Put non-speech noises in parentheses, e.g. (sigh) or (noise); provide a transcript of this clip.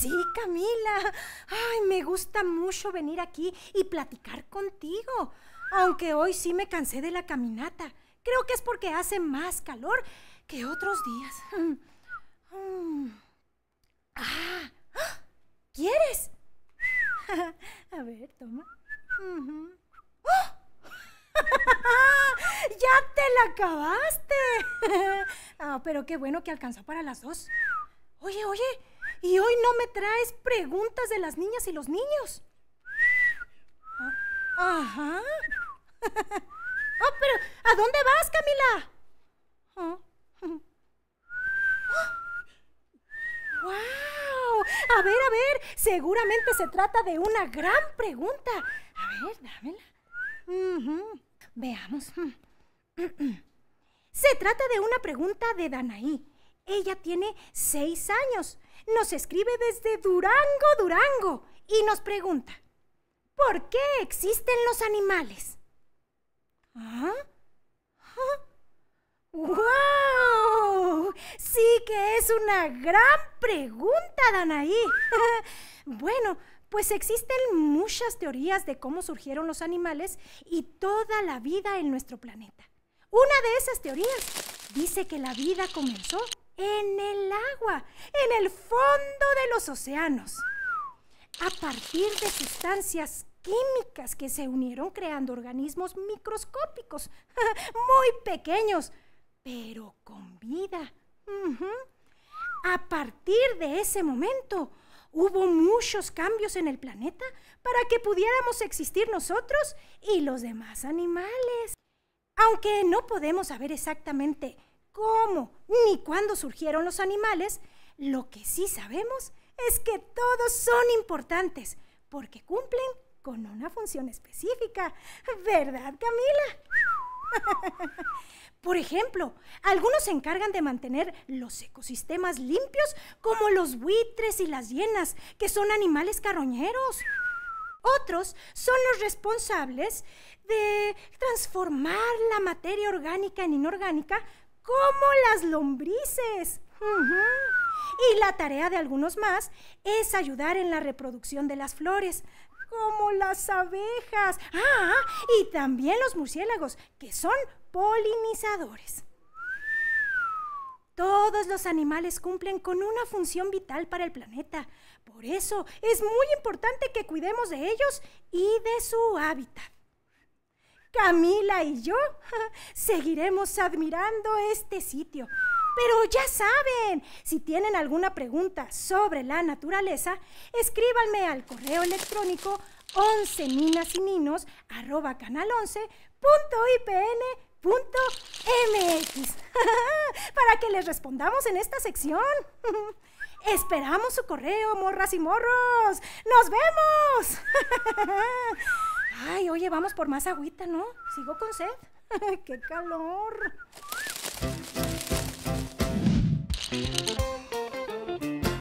Sí, Camila. Ay, me gusta mucho venir aquí y platicar contigo. Aunque hoy sí me cansé de la caminata. Creo que es porque hace más calor que otros días. (laughs) Mm. Ah, ¡ah! ¿quieres? (laughs) A ver, toma. ¡Ah! (laughs) ¡Ya te la acabaste! pero qué bueno que alcanzó para las dos. Oye, oye, y hoy no me traes preguntas de las niñas y los niños. Ah, ajá. (laughs) oh, pero ¿a dónde vas, Camila? Ah. (gasps) ¡Guau! A ver, a ver, seguramente se trata de una gran pregunta. A ver, dámela. Veamos. (clears throat) se trata de una pregunta de Danaí. Ella tiene seis años. Nos escribe desde Durango, Durango. Y nos pregunta, ¿por qué existen los animales? ¿Ah? ¿Ah? ¡Wow! Sí que es una gran pregunta, Danaí. (laughs) bueno, pues existen muchas teorías de cómo surgieron los animales y toda la vida en nuestro planeta. Una de esas teorías dice que la vida comenzó en el agua, en el fondo de los océanos, a partir de sustancias químicas que se unieron creando organismos microscópicos, (laughs) muy pequeños, pero con vida. A partir de ese momento, hubo muchos cambios en el planeta para que pudiéramos existir nosotros y los demás animales. Aunque no podemos saber exactamente cómo ni cuándo surgieron los animales, lo que sí sabemos es que todos son importantes porque cumplen con una función específica. ¿Verdad, Camila? (laughs) Por ejemplo, algunos se encargan de mantener los ecosistemas limpios como los buitres y las hienas, que son animales carroñeros. Otros son los responsables de transformar la materia orgánica en inorgánica como las lombrices. Y la tarea de algunos más es ayudar en la reproducción de las flores, como las abejas. Ah, y también los murciélagos, que son polinizadores. Todos los animales cumplen con una función vital para el planeta. Por eso es muy importante que cuidemos de ellos y de su hábitat. Camila y yo (laughs) seguiremos admirando este sitio. Pero ya saben, si tienen alguna pregunta sobre la naturaleza, escríbanme al correo electrónico 11 minas y arroba canal 11 punto IPN punto MX (laughs) para que les respondamos en esta sección. (laughs) Esperamos su correo, morras y morros. ¡Nos vemos! Ay, oye, vamos por más agüita, ¿no? Sigo con sed. (laughs) ¡Qué calor!